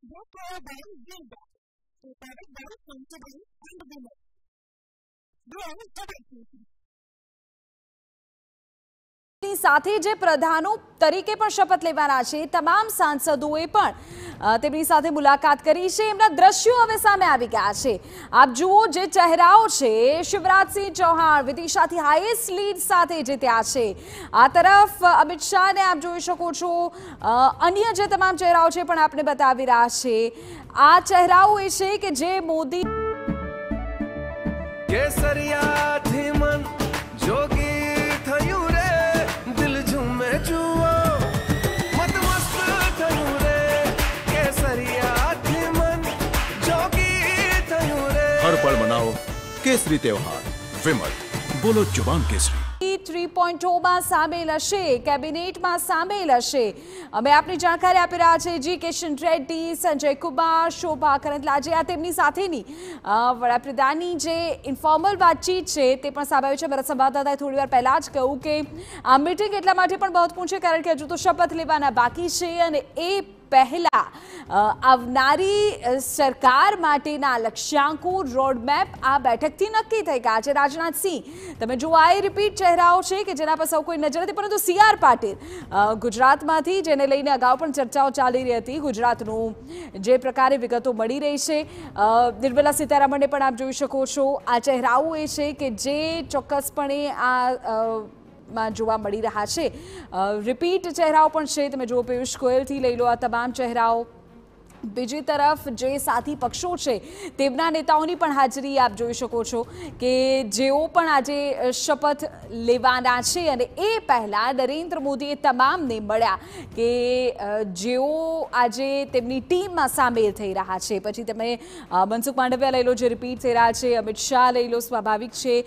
Therefore, there is Jesus, who carried their very, to and women. There is the righteousness. સાંસદની સાથે જે પ્રધાનો તરીકે પણ શપથ લેવાના છે તમામ સાંસદોએ પણ તેમની સાથે મુલાકાત કરી છે એમના દ્રશ્યો હવે સામે આવી ગયા છે આપ જુઓ જે ચહેરાઓ છે શિવરાજસિંહ ચૌહાણ વિદિશાથી હાઈએસ્ટ લીડ સાથે જે ત્યાં છે આ તરફ અમિત શાહને આપ જોઈ શકો છો અન્ય જે તમામ ચહેરાઓ છે પણ આપને બતાવી રહ્યા છે આ ચહેરાઓ એ છે કે જે મોદી કેસરિયા હર પળ મનાવો કેસરી તહેવાર વિમલ બોલો જુબાન કેસરી થ્રી પોઈન્ટ ટુમાં સામેલ હશે કેબિનેટમાં સામેલ હશે અમે આપની જાણકારી આપી રહ્યા છે જી કિશન રેડ્ડી સંજય કુમાર શોભા કરંતલાજે આ તેમની સાથેની વડાપ્રધાનની જે ઇન્ફોર્મલ વાતચીત છે તે પણ સામે આવી છે મારા સંવાદદાતાએ થોડી વાર પહેલાં જ કહ્યું કે આ મિટિંગ એટલા માટે પણ બહુ પૂછે કારણ કે હજુ તો શપથ લેવાના બાકી છે અને એ પહેલાં આવનારી સરકાર માટેના લક્ષ્યાંકો રોડમેપ આ બેઠકથી નક્કી થઈ ગયા છે રાજનાથસિંહ તમે જુઓ આ રિપીટ ચહેરાઓ છે કે જેના પર સૌ કોઈ નજર હતી પરંતુ સી આર પાટીલ ગુજરાતમાંથી જેને લઈને અગાઉ પણ ચર્ચાઓ ચાલી રહી હતી ગુજરાતનું જે પ્રકારે વિગતો મળી રહી છે નિર્મલા સીતારામને પણ આપ જોઈ શકો છો આ ચહેરાઓ એ છે કે જે ચોક્કસપણે આ માં જોવા મળી રહ્યા છે રિપીટ ચહેરાઓ પણ છે તમે જુઓ પિયુષ ગોયલથી લઈ લો આ તમામ ચહેરાઓ બીજી તરફ જે સાથી પક્ષો છે તેમના નેતાઓની પણ હાજરી આપ જોઈ શકો છો કે જેઓ પણ આજે શપથ લેવાના છે અને એ પહેલાં નરેન્દ્ર મોદીએ તમામને મળ્યા કે જેઓ આજે તેમની ટીમમાં સામેલ થઈ રહ્યા છે પછી તમે મનસુખ માંડવિયા લઈ લો જે રિપીટ થઈ રહ્યા છે અમિત શાહ લઈ લો સ્વાભાવિક છે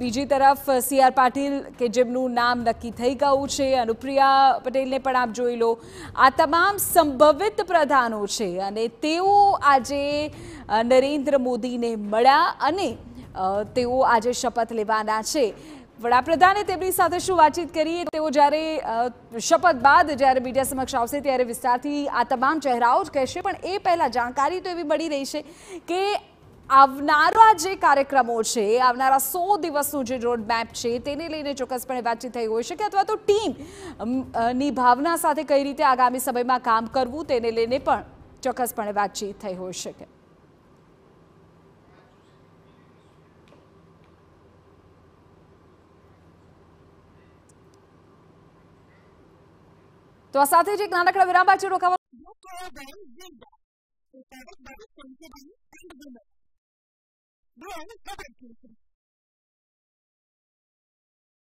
બીજી તરફ સી આર પાટીલ કે જેમનું નામ નક્કી થઈ ગયું છે અનુપ્રિયા પટેલને પણ આપ જોઈ લો આ તમામ સંભવિત પ્રધાનો છે અને તેઓ આજે નરેન્દ્ર મોદીને મળ્યા અને તેઓ આજે શપથ લેવાના છે વડાપ્રધાને તેમની સાથે શું વાતચીત કરીએ તેઓ જ્યારે શપથ બાદ જ્યારે મીડિયા સમક્ષ આવશે ત્યારે વિસ્તારથી આ તમામ ચહેરાઓ જ કહેશે પણ એ પહેલાં જાણકારી તો એવી મળી રહી છે કે આવનારા જે કાર્યક્રમો છે આવનારા સો દિવસનું જે રોડ મેપ છે તેને લઈને ચોક્કસપણે વાતચીત થઈ હોય શકે અથવા તો ટીમની ભાવના સાથે કઈ રીતે આગામી સમયમાં કામ કરવું તેને લઈને પણ ચોક્કસપણે વાતચીત થઈ હોઈ શકે તો આ સાથે જ એક નાનકડા વિરામ બાજુ રોકાવા 我러면은그거